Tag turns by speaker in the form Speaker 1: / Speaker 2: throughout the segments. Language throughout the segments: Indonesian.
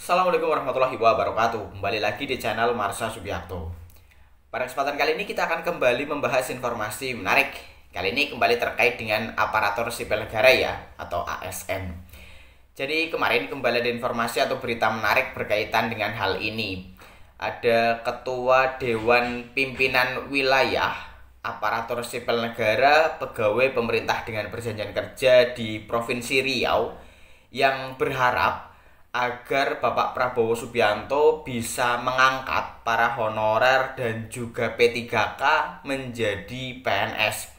Speaker 1: Assalamualaikum warahmatullahi wabarakatuh Kembali lagi di channel Marsha Subiakto Pada kesempatan kali ini kita akan kembali membahas informasi menarik Kali ini kembali terkait dengan aparatur sipil negara ya Atau ASN Jadi kemarin kembali ada informasi atau berita menarik berkaitan dengan hal ini Ada Ketua Dewan Pimpinan Wilayah Aparatur Sipil Negara Pegawai Pemerintah dengan Perjanjian Kerja di Provinsi Riau yang berharap agar Bapak Prabowo Subianto bisa mengangkat para honorer dan juga P3K menjadi PNS.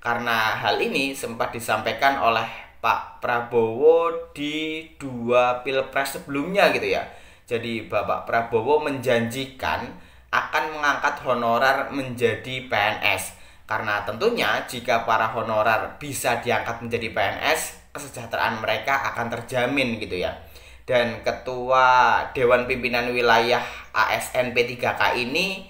Speaker 1: Karena hal ini sempat disampaikan oleh Pak Prabowo di dua pilpres sebelumnya gitu ya. Jadi Bapak Prabowo menjanjikan akan mengangkat honorer menjadi PNS. Karena tentunya jika para honorer bisa diangkat menjadi PNS, kesejahteraan mereka akan terjamin gitu ya dan Ketua Dewan Pimpinan Wilayah ASN P3K ini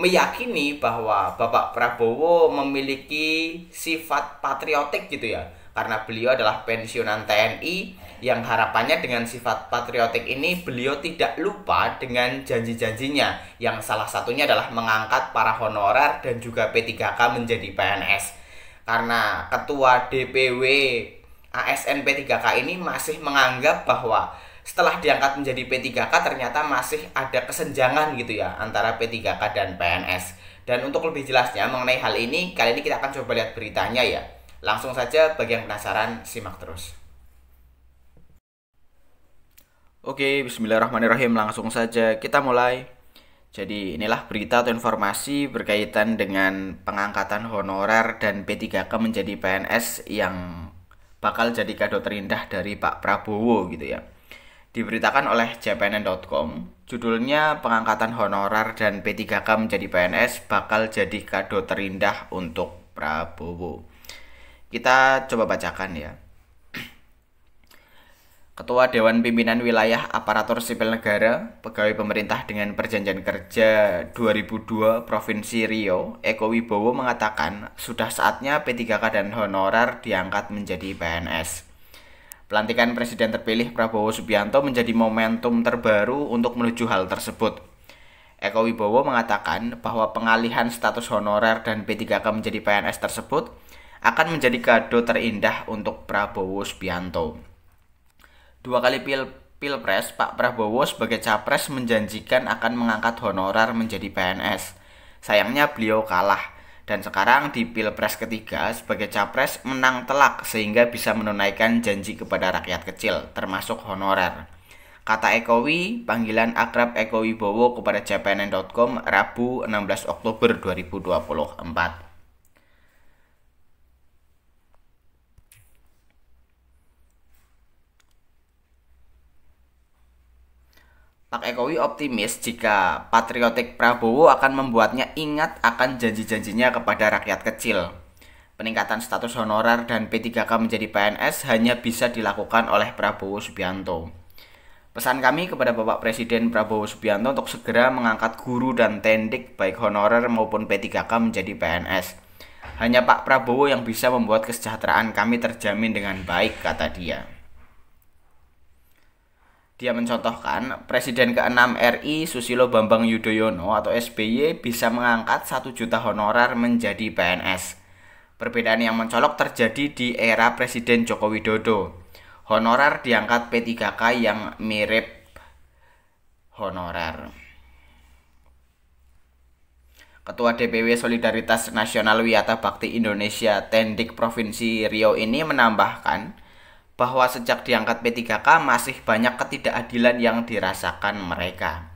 Speaker 1: meyakini bahwa Bapak Prabowo memiliki sifat patriotik gitu ya karena beliau adalah pensiunan TNI yang harapannya dengan sifat patriotik ini beliau tidak lupa dengan janji-janjinya yang salah satunya adalah mengangkat para honorer dan juga P3K menjadi PNS karena ketua DPW ASN P3K ini masih menganggap bahwa setelah diangkat menjadi P3K ternyata masih ada kesenjangan gitu ya antara P3K dan PNS. Dan untuk lebih jelasnya mengenai hal ini, kali ini kita akan coba lihat beritanya ya. Langsung saja bagi yang penasaran, simak terus. Oke, bismillahirrahmanirrahim. Langsung saja kita mulai. Jadi inilah berita atau informasi berkaitan dengan pengangkatan honorer dan P3K menjadi PNS yang bakal jadi kado terindah dari Pak Prabowo gitu ya diberitakan oleh JPNN.com, Judulnya pengangkatan honorer dan P3K menjadi PNS bakal jadi kado terindah untuk Prabowo. Kita coba bacakan ya. Ketua Dewan Pimpinan Wilayah Aparatur Sipil Negara, Pegawai Pemerintah dengan Perjanjian Kerja 2002 Provinsi Rio Eko Wibowo mengatakan, sudah saatnya P3K dan honorer diangkat menjadi PNS. Pelantikan Presiden terpilih Prabowo Subianto menjadi momentum terbaru untuk menuju hal tersebut. Eko Wibowo mengatakan bahwa pengalihan status honorer dan P3K menjadi PNS tersebut akan menjadi kado terindah untuk Prabowo Subianto. Dua kali pil Pilpres, Pak Prabowo sebagai capres menjanjikan akan mengangkat honorer menjadi PNS. Sayangnya beliau kalah dan sekarang di Pilpres ketiga sebagai capres menang telak sehingga bisa menunaikan janji kepada rakyat kecil, termasuk honorer. Kata Ekowi, panggilan akrab Eko Wibowo kepada cpnn.com Rabu 16 Oktober 2024. Pak Ekowi optimis jika patriotik Prabowo akan membuatnya ingat akan janji-janjinya kepada rakyat kecil. Peningkatan status honorer dan P3K menjadi PNS hanya bisa dilakukan oleh Prabowo Subianto. Pesan kami kepada Bapak Presiden Prabowo Subianto untuk segera mengangkat guru dan tendik baik honorer maupun P3K menjadi PNS. Hanya Pak Prabowo yang bisa membuat kesejahteraan kami terjamin dengan baik, kata dia. Dia mencontohkan Presiden ke-6 RI Susilo Bambang Yudhoyono atau SBY bisa mengangkat 1 juta honorar menjadi PNS. Perbedaan yang mencolok terjadi di era Presiden Joko Widodo. Honorar diangkat P3K yang mirip honorer. Ketua DPW Solidaritas Nasional Wiyata Bakti Indonesia Tendik Provinsi Riau ini menambahkan, bahwa sejak diangkat P3K masih banyak ketidakadilan yang dirasakan mereka.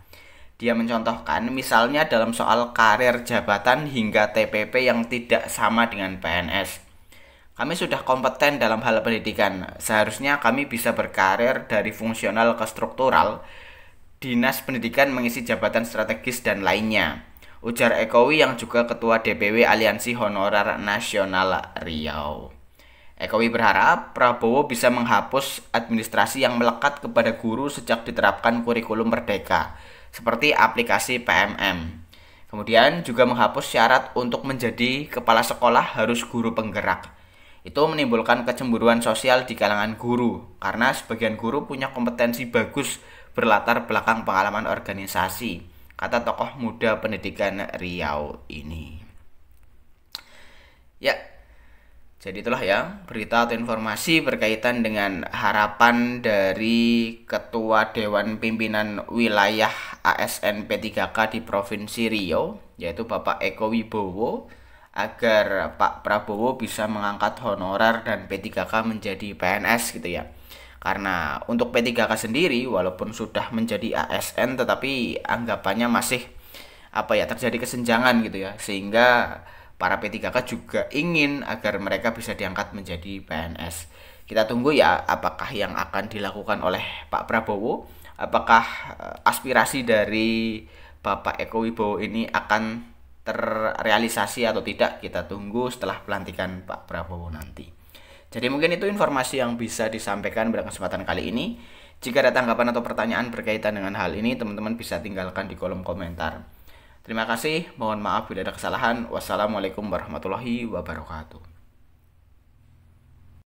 Speaker 1: Dia mencontohkan misalnya dalam soal karir jabatan hingga TPP yang tidak sama dengan PNS. Kami sudah kompeten dalam hal pendidikan. Seharusnya kami bisa berkarir dari fungsional ke struktural. Dinas Pendidikan mengisi jabatan strategis dan lainnya. Ujar Ekowi yang juga ketua DPW Aliansi Honorar Nasional Riau. Ekowi berharap Prabowo bisa menghapus administrasi yang melekat kepada guru sejak diterapkan kurikulum merdeka, seperti aplikasi PMM. Kemudian juga menghapus syarat untuk menjadi kepala sekolah harus guru penggerak. Itu menimbulkan kecemburuan sosial di kalangan guru, karena sebagian guru punya kompetensi bagus berlatar belakang pengalaman organisasi, kata tokoh muda pendidikan Riau ini. Ya, jadi itulah ya berita atau informasi berkaitan dengan harapan dari Ketua Dewan Pimpinan Wilayah ASN P3K di Provinsi Rio yaitu Bapak Eko Wibowo agar Pak Prabowo bisa mengangkat honorer dan P3K menjadi PNS gitu ya. Karena untuk P3K sendiri walaupun sudah menjadi ASN tetapi anggapannya masih apa ya terjadi kesenjangan gitu ya sehingga para P3K juga ingin agar mereka bisa diangkat menjadi PNS. Kita tunggu ya apakah yang akan dilakukan oleh Pak Prabowo, apakah eh, aspirasi dari Bapak Eko Wibowo ini akan terrealisasi atau tidak kita tunggu setelah pelantikan Pak Prabowo nanti. Jadi mungkin itu informasi yang bisa disampaikan pada kesempatan kali ini. Jika ada tanggapan atau pertanyaan berkaitan dengan hal ini, teman-teman bisa tinggalkan di kolom komentar. Terima kasih, mohon maaf bila ada kesalahan. Wassalamualaikum warahmatullahi wabarakatuh.